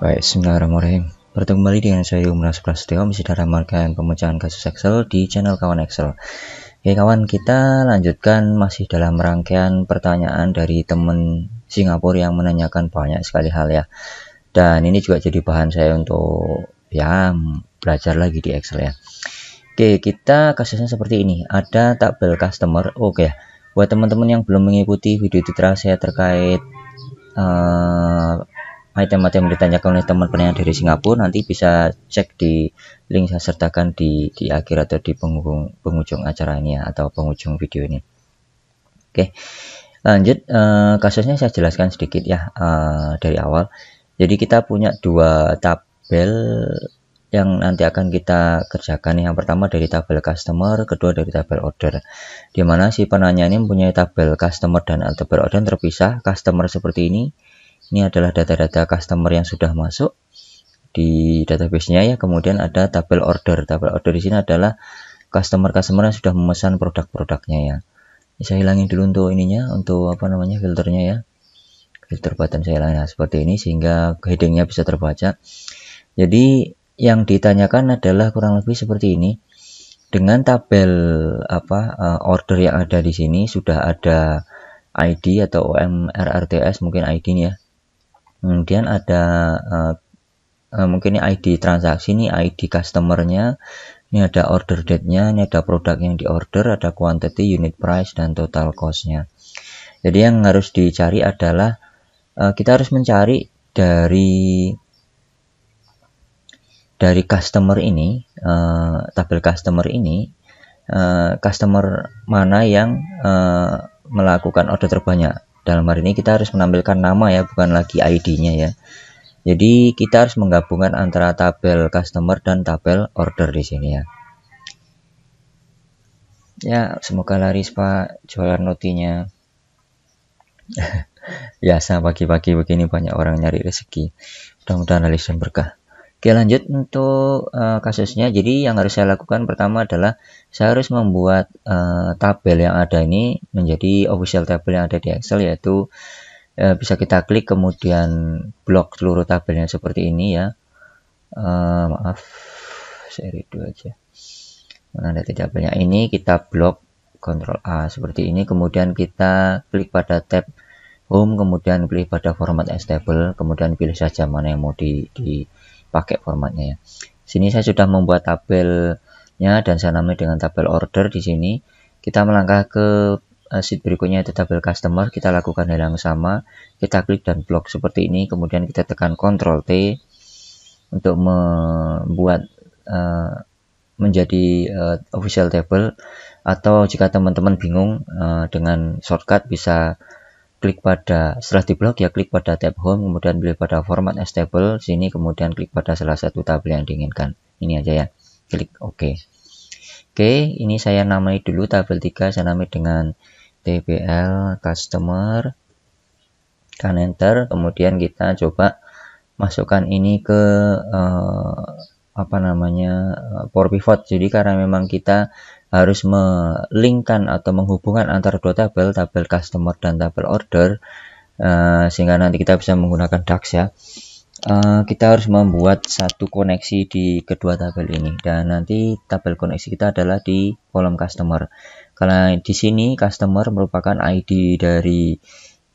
Baik, Bismillahirrahmanirrahim. Bertemu kembali dengan saya Umras Prasetyo masih dalam rangkaian pemecahan kasus Excel di channel Kawan Excel. Oke kawan, kita lanjutkan masih dalam rangkaian pertanyaan dari teman Singapura yang menanyakan banyak sekali hal ya. Dan ini juga jadi bahan saya untuk ya belajar lagi di Excel ya. Oke, kita kasusnya seperti ini. Ada tabel customer. Oke, buat teman-teman yang belum mengikuti video tutorial saya terkait uh, item-item yang ditanyakan oleh teman-teman yang dari Singapura nanti bisa cek di link saya sertakan di di akhir atau di penghujung penghujung acara ini ya atau penghujung video ini. Oke. Lanjut uh, kasusnya saya jelaskan sedikit ya uh, dari awal. Jadi kita punya dua tabel yang nanti akan kita kerjakan yang pertama dari tabel customer kedua dari tabel order dimana si penanya ini mempunyai tabel customer dan tabel order terpisah customer seperti ini ini adalah data-data customer yang sudah masuk di database-nya ya kemudian ada tabel order tabel order di sini adalah customer-customer yang sudah memesan produk-produknya ya ini saya hilangin dulu untuk ininya untuk apa namanya filternya ya filter button saya hilangin nah, seperti ini sehingga headingnya bisa terbaca jadi yang ditanyakan adalah kurang lebih seperti ini dengan tabel apa eh, order yang ada di sini sudah ada ID atau OMRRTS mungkin ID ya kemudian ada uh, uh, mungkin ini ID transaksi ini ID customernya ini ada order date nya ini ada produk yang di order ada quantity unit price dan total cost nya jadi yang harus dicari adalah uh, kita harus mencari dari dari customer ini uh, tabel customer ini uh, customer mana yang uh, melakukan order terbanyak dalam hari ini kita harus menampilkan nama ya bukan lagi ID-nya ya jadi kita harus menggabungkan antara tabel customer dan tabel order di sini ya ya semoga laris pak jualan notinya biasa pagi-pagi begini banyak orang nyari rezeki mudah-mudahan laris dan berkah Oke lanjut untuk uh, kasusnya jadi yang harus saya lakukan pertama adalah saya harus membuat uh, tabel yang ada ini menjadi official tabel yang ada di Excel yaitu uh, bisa kita klik kemudian blok seluruh tabelnya seperti ini ya uh, maaf seri 2 aja mana ada tabelnya ini kita blok Ctrl A seperti ini kemudian kita klik pada tab home kemudian pilih pada format as table kemudian pilih saja mana yang mau di, di pakai formatnya ya. Sini saya sudah membuat tabelnya dan saya namai dengan tabel order di sini. Kita melangkah ke eh, sheet berikutnya itu tabel customer, kita lakukan hal yang sama. Kita klik dan blok seperti ini, kemudian kita tekan Ctrl T untuk membuat uh, menjadi uh, official table atau jika teman-teman bingung uh, dengan shortcut bisa klik pada setelah diblok ya klik pada tab home kemudian pilih pada format as table sini kemudian klik pada salah satu tabel yang diinginkan ini aja ya klik ok oke ini saya namai dulu tabel 3 saya namai dengan tbl customer kan enter kemudian kita coba masukkan ini ke uh, apa namanya uh, eh, power pivot jadi karena memang kita harus melingkan atau menghubungkan antara dua tabel, tabel customer dan tabel order, uh, sehingga nanti kita bisa menggunakan DAX ya. Uh, kita harus membuat satu koneksi di kedua tabel ini dan nanti tabel koneksi kita adalah di kolom customer karena di sini customer merupakan ID dari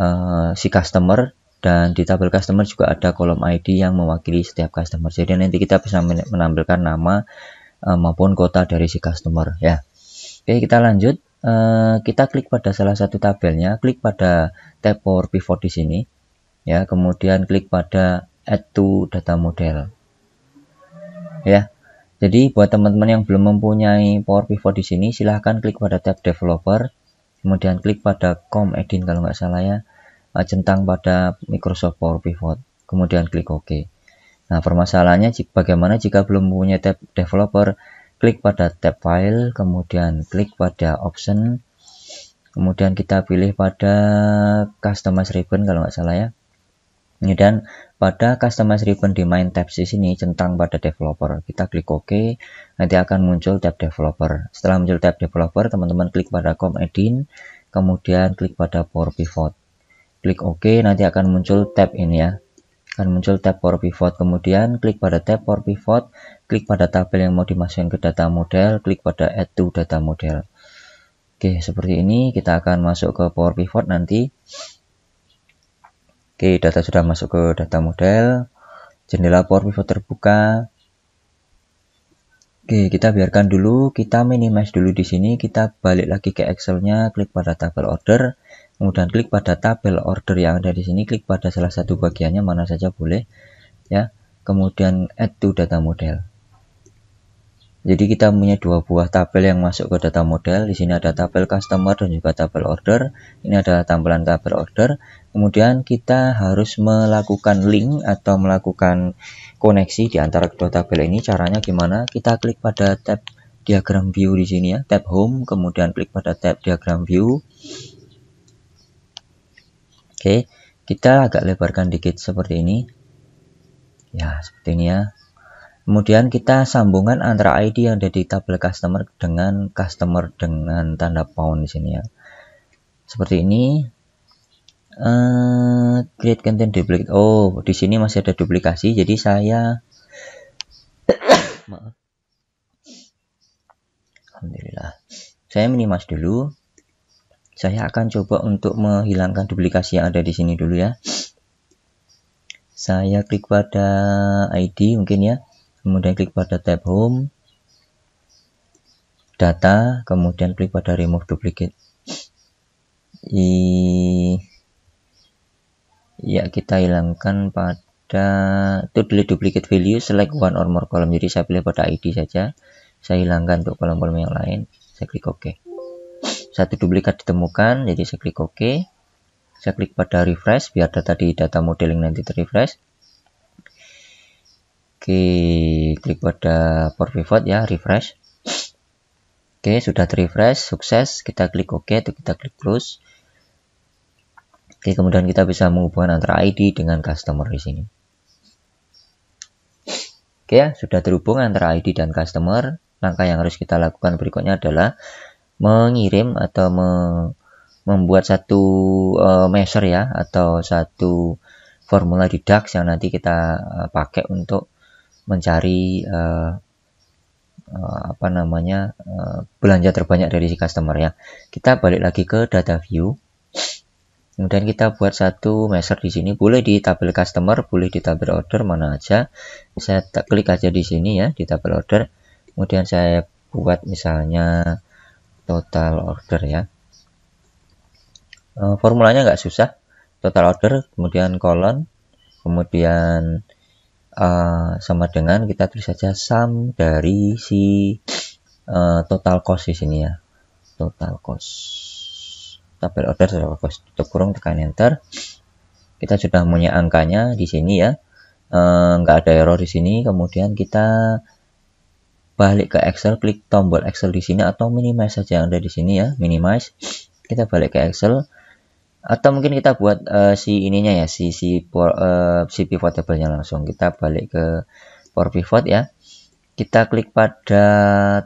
uh, si customer dan di tabel customer juga ada kolom ID yang mewakili setiap customer jadi nanti kita bisa menampilkan nama Eh, maupun kota dari si customer ya. Oke, kita lanjut. Eh, kita klik pada salah satu tabelnya, klik pada tab Power Pivot di sini. Ya, kemudian klik pada add to data model. Ya. Jadi buat teman-teman yang belum mempunyai Power Pivot di sini, silahkan klik pada tab developer, kemudian klik pada com edit kalau nggak salah ya, eh, centang pada Microsoft Power Pivot, kemudian klik OK. Nah, permasalahannya bagaimana jika belum punya tab developer? Klik pada tab file, kemudian klik pada option, kemudian kita pilih pada customize ribbon kalau nggak salah ya. Ini dan pada customize ribbon di main tabs di sini centang pada developer. Kita klik OK, nanti akan muncul tab developer. Setelah muncul tab developer, teman-teman klik pada com edit, kemudian klik pada power pivot. Klik OK, nanti akan muncul tab ini ya, akan muncul tab Power Pivot. Kemudian klik pada tab Power Pivot, klik pada tabel yang mau dimasukkan ke data model, klik pada Add to Data Model. Oke, seperti ini kita akan masuk ke Power Pivot nanti. Oke, data sudah masuk ke data model. Jendela Power Pivot terbuka. Oke, kita biarkan dulu, kita minimize dulu di sini, kita balik lagi ke Excel-nya, klik pada tabel order, kemudian klik pada tabel order yang ada di sini klik pada salah satu bagiannya mana saja boleh ya kemudian add to data model jadi kita punya dua buah tabel yang masuk ke data model di sini ada tabel customer dan juga tabel order ini adalah tampilan tabel order kemudian kita harus melakukan link atau melakukan koneksi di antara kedua tabel ini caranya gimana kita klik pada tab diagram view di sini ya tab home kemudian klik pada tab diagram view Oke, kita agak lebarkan dikit seperti ini. Ya, seperti ini ya. Kemudian kita sambungan antara ID yang ada di tabel customer dengan customer dengan tanda pound di sini ya. Seperti ini. Uh, create content duplicate. Oh, di sini masih ada duplikasi. Jadi saya maaf. Alhamdulillah. Saya minimas dulu saya akan coba untuk menghilangkan duplikasi yang ada di sini dulu ya saya klik pada ID mungkin ya kemudian klik pada tab home data kemudian klik pada remove duplicate I ya kita hilangkan pada itu delete duplicate value select one or more column jadi saya pilih pada ID saja saya hilangkan untuk kolom-kolom yang lain saya klik OK satu duplikat ditemukan jadi saya klik OK saya klik pada refresh biar data di data modeling nanti terrefresh oke klik pada port pivot ya refresh oke sudah terrefresh sukses kita klik OK atau kita klik close oke kemudian kita bisa menghubungkan antara ID dengan customer di sini oke ya sudah terhubung antara ID dan customer langkah yang harus kita lakukan berikutnya adalah mengirim atau me membuat satu uh, measure ya atau satu formula di DAX yang nanti kita uh, pakai untuk mencari uh, uh, apa namanya uh, belanja terbanyak dari si customer ya kita balik lagi ke data view kemudian kita buat satu measure di sini boleh di tabel customer boleh di tabel order mana aja saya klik aja di sini ya di tabel order kemudian saya buat misalnya total order ya eh, formulanya nggak susah total order kemudian kolon kemudian uh, sama dengan kita tulis saja sum dari si uh, total cost di sini ya total cost tabel order total cost tutup kurung tekan enter kita sudah punya angkanya di sini ya nggak uh, ada error di sini kemudian kita balik ke Excel, klik tombol Excel di sini atau minimize saja yang ada di sini ya, minimize. Kita balik ke Excel atau mungkin kita buat uh, si ininya ya, si si, uh, si pivot table-nya langsung. Kita balik ke Power Pivot ya. Kita klik pada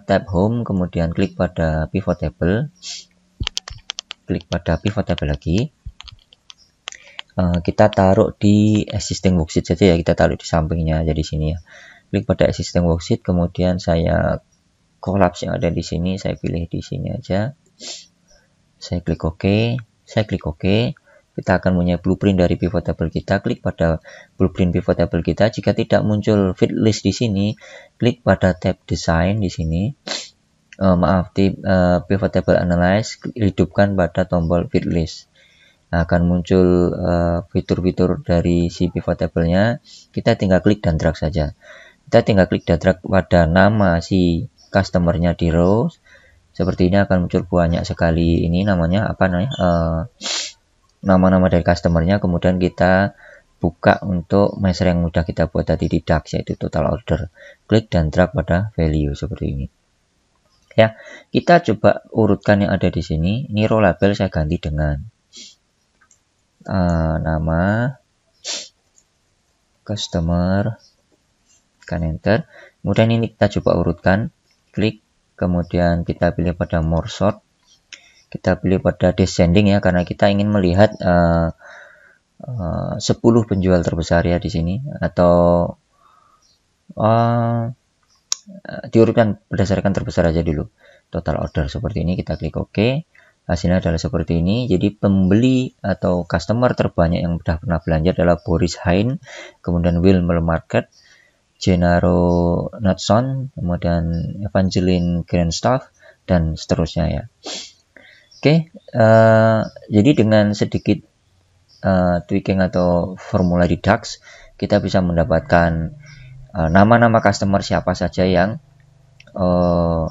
tab Home, kemudian klik pada pivot table. Klik pada pivot table lagi. Uh, kita taruh di existing worksheet saja ya, kita taruh di sampingnya jadi sini ya klik pada existing worksheet kemudian saya collapse yang ada di sini saya pilih di sini aja saya klik OK saya klik OK kita akan punya blueprint dari pivot table kita klik pada blueprint pivot table kita jika tidak muncul fit list di sini klik pada tab design di sini uh, maaf di uh, pivot table analyze hidupkan pada tombol fit list akan muncul eh, fitur-fitur uh, dari si pivot table nya kita tinggal klik dan drag saja kita tinggal klik dan drag pada nama si customernya di rows. seperti ini akan muncul banyak sekali ini namanya apa namanya eh, nama-nama dari customernya kemudian kita buka untuk measure yang mudah kita buat tadi di DAX yaitu total order klik dan drag pada value seperti ini ya kita coba urutkan yang ada di sini ini row label saya ganti dengan uh, nama customer tekan enter kemudian ini kita coba urutkan klik kemudian kita pilih pada more sort kita pilih pada descending ya karena kita ingin melihat uh, uh, 10 penjual terbesar ya di sini atau uh, diurutkan berdasarkan terbesar aja dulu total order seperti ini kita klik OK hasilnya adalah seperti ini. Jadi pembeli atau customer terbanyak yang sudah pernah belanja adalah Boris Hain, kemudian Wilmer Market, Gennaro Natson, kemudian Evangeline Grandstaff, dan seterusnya ya. Oke, uh, jadi dengan sedikit uh, tweaking atau formula di DAX, kita bisa mendapatkan eh, nama-nama uh, customer siapa saja yang uh,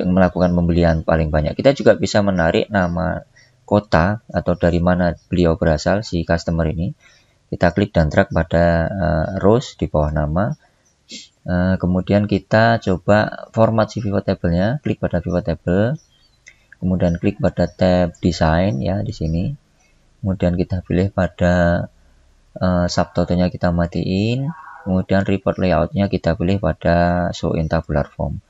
melakukan pembelian paling banyak. Kita juga bisa menarik nama kota atau dari mana beliau berasal si customer ini. Kita klik dan drag pada uh, rows di bawah nama Eh, kemudian kita coba format si pivot table-nya, klik pada pivot table, kemudian klik pada tab design ya di sini. Kemudian kita pilih pada uh, subtotalnya kita matiin, kemudian report layout-nya kita pilih pada show in tabular form.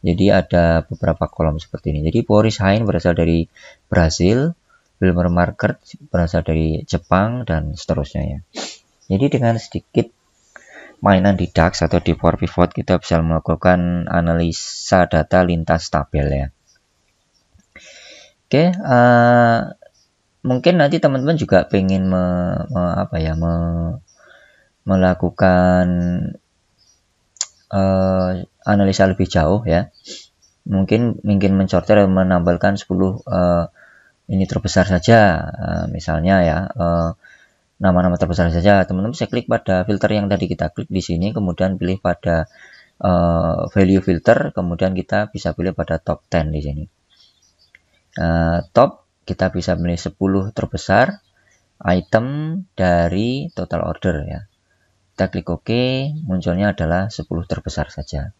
Jadi ada beberapa kolom seperti ini. Jadi Boris Hain berasal dari Brazil, Wilmer Market berasal dari Jepang dan seterusnya ya. Jadi dengan sedikit mainan di DAX atau di Power Pivot kita bisa melakukan analisa data lintas tabel ya. Oke, uh, mungkin nanti teman-teman juga pengen me, me, apa ya me, melakukan uh, analisa lebih jauh ya mungkin mungkin mencortir dan menambahkan 10 uh, eh, ini terbesar saja uh, misalnya ya uh, nama-nama terbesar saja teman-teman bisa klik pada filter yang tadi kita klik di sini kemudian pilih pada uh, value filter kemudian kita bisa pilih pada top 10 di sini uh, top kita bisa pilih 10 terbesar item dari total order ya kita klik OK munculnya adalah 10 terbesar saja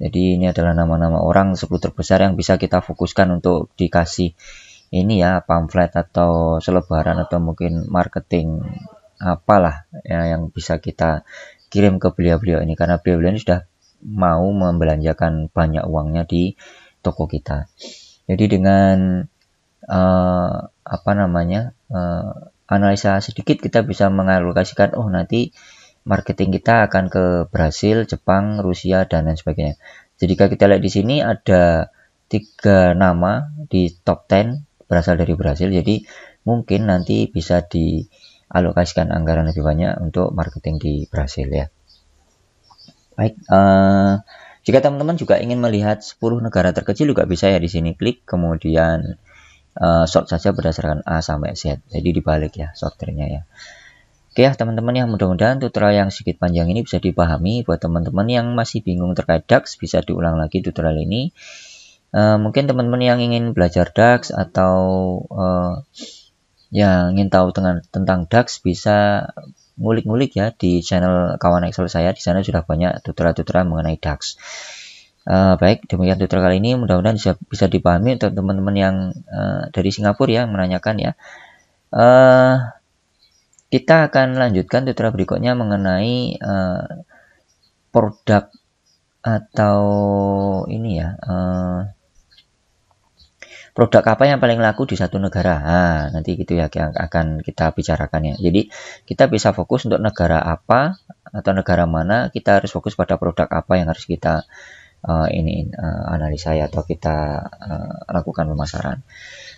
jadi ini adalah nama-nama orang 10 terbesar yang bisa kita fokuskan untuk dikasih ini ya pamflet atau selebaran atau mungkin marketing apalah ya, yang bisa kita kirim ke beliau-beliau ini karena beliau-beliau ini sudah mau membelanjakan banyak uangnya di toko kita. Jadi dengan uh, apa namanya uh, analisa sedikit kita bisa mengalokasikan oh nanti marketing kita akan ke Brasil, Jepang, Rusia dan lain sebagainya. Jadi jika kita lihat di sini ada tiga nama di top 10 berasal dari Brasil jadi mungkin nanti bisa dialokasikan anggaran lebih banyak untuk marketing di Brasil ya baik uh, jika teman-teman juga ingin melihat 10 negara terkecil juga bisa ya di sini klik kemudian uh, sort saja berdasarkan A sampai Z. Jadi dibalik ya sorternya ya. Oke ya teman-teman ya mudah-mudahan tutorial yang sedikit panjang ini bisa dipahami buat teman-teman yang masih bingung terkait DAX bisa diulang lagi tutorial ini. Eh, mungkin teman-teman yang ingin belajar DAX atau uh, yang ingin tahu tentang, tentang DAX bisa ngulik-ngulik ya di channel kawan Excel saya di sana sudah banyak tutorial-tutorial mengenai DAX. Uh, baik, demikian tutorial kali ini mudah-mudahan bisa, bisa dipahami untuk teman-teman yang uh, dari Singapura ya menanyakan ya. Uh, kita akan lanjutkan tutorial berikutnya mengenai uh, produk atau ini ya uh, produk apa yang paling laku di satu negara. Nah, nanti gitu ya yang akan kita bicarakan ya. Jadi kita bisa fokus untuk negara apa atau negara mana kita harus fokus pada produk apa yang harus kita uh, ini uh, analisa ya atau kita uh, lakukan pemasaran.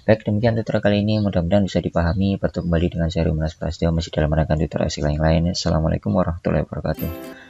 Baik demikian tutorial kali ini mudah-mudahan bisa dipahami. Bertemu kembali dengan saya Rumenas Prasetyo masih dalam rangkaian tutorial yang lain. Assalamualaikum warahmatullahi wabarakatuh.